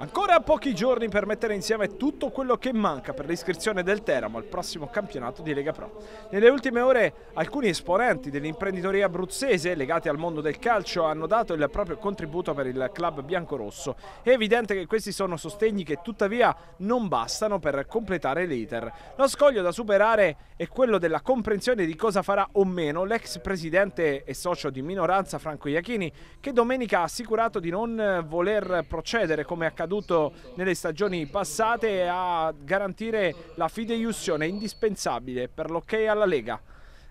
Ancora pochi giorni per mettere insieme tutto quello che manca per l'iscrizione del Teramo al prossimo campionato di Lega Pro. Nelle ultime ore alcuni esponenti dell'imprenditoria abruzzese legati al mondo del calcio hanno dato il proprio contributo per il club biancorosso. È evidente che questi sono sostegni che tuttavia non bastano per completare l'iter. Lo scoglio da superare è quello della comprensione di cosa farà o meno l'ex presidente e socio di minoranza Franco Iachini che domenica ha assicurato di non voler procedere come accaduto accaduto nelle stagioni passate a garantire la fideiussione indispensabile per l'ok alla Lega.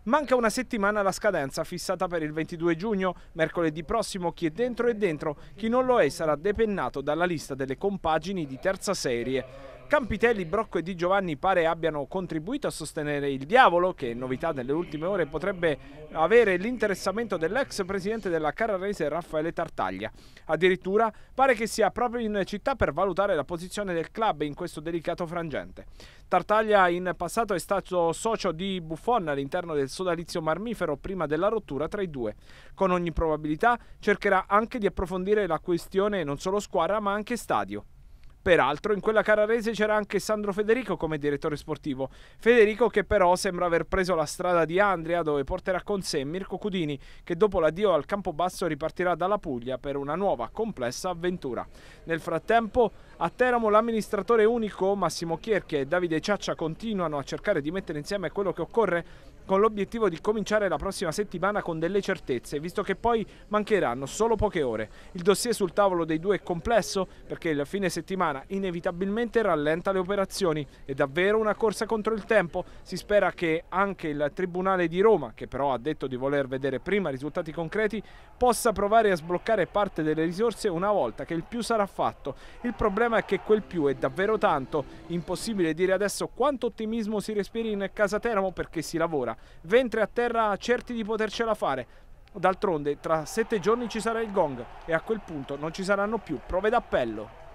Manca una settimana alla scadenza fissata per il 22 giugno, mercoledì prossimo chi è dentro è dentro, chi non lo è sarà depennato dalla lista delle compagini di terza serie. Campitelli, Brocco e Di Giovanni pare abbiano contribuito a sostenere il diavolo, che novità nelle ultime ore potrebbe avere l'interessamento dell'ex presidente della Carrarese Raffaele Tartaglia. Addirittura pare che sia proprio in città per valutare la posizione del club in questo delicato frangente. Tartaglia in passato è stato socio di Buffon all'interno del sodalizio marmifero prima della rottura tra i due. Con ogni probabilità cercherà anche di approfondire la questione non solo squadra ma anche stadio. Peraltro in quella cararese c'era anche Sandro Federico come direttore sportivo, Federico che però sembra aver preso la strada di Andria dove porterà con sé Mirko Cudini che dopo l'addio al Campobasso ripartirà dalla Puglia per una nuova complessa avventura. Nel frattempo a Teramo l'amministratore unico Massimo Chierchi e Davide Ciaccia continuano a cercare di mettere insieme quello che occorre con l'obiettivo di cominciare la prossima settimana con delle certezze, visto che poi mancheranno solo poche ore. Il dossier sul tavolo dei due è complesso perché il fine settimana settimana inevitabilmente rallenta le operazioni. È davvero una corsa contro il tempo. Si spera che anche il Tribunale di Roma, che però ha detto di voler vedere prima risultati concreti, possa provare a sbloccare parte delle risorse una volta che il più sarà fatto. Il problema è che quel più è davvero tanto. Impossibile dire adesso quanto ottimismo si respiri in casa Teramo perché si lavora. Ventre a terra certi di potercela fare. D'altronde tra sette giorni ci sarà il gong e a quel punto non ci saranno più prove d'appello.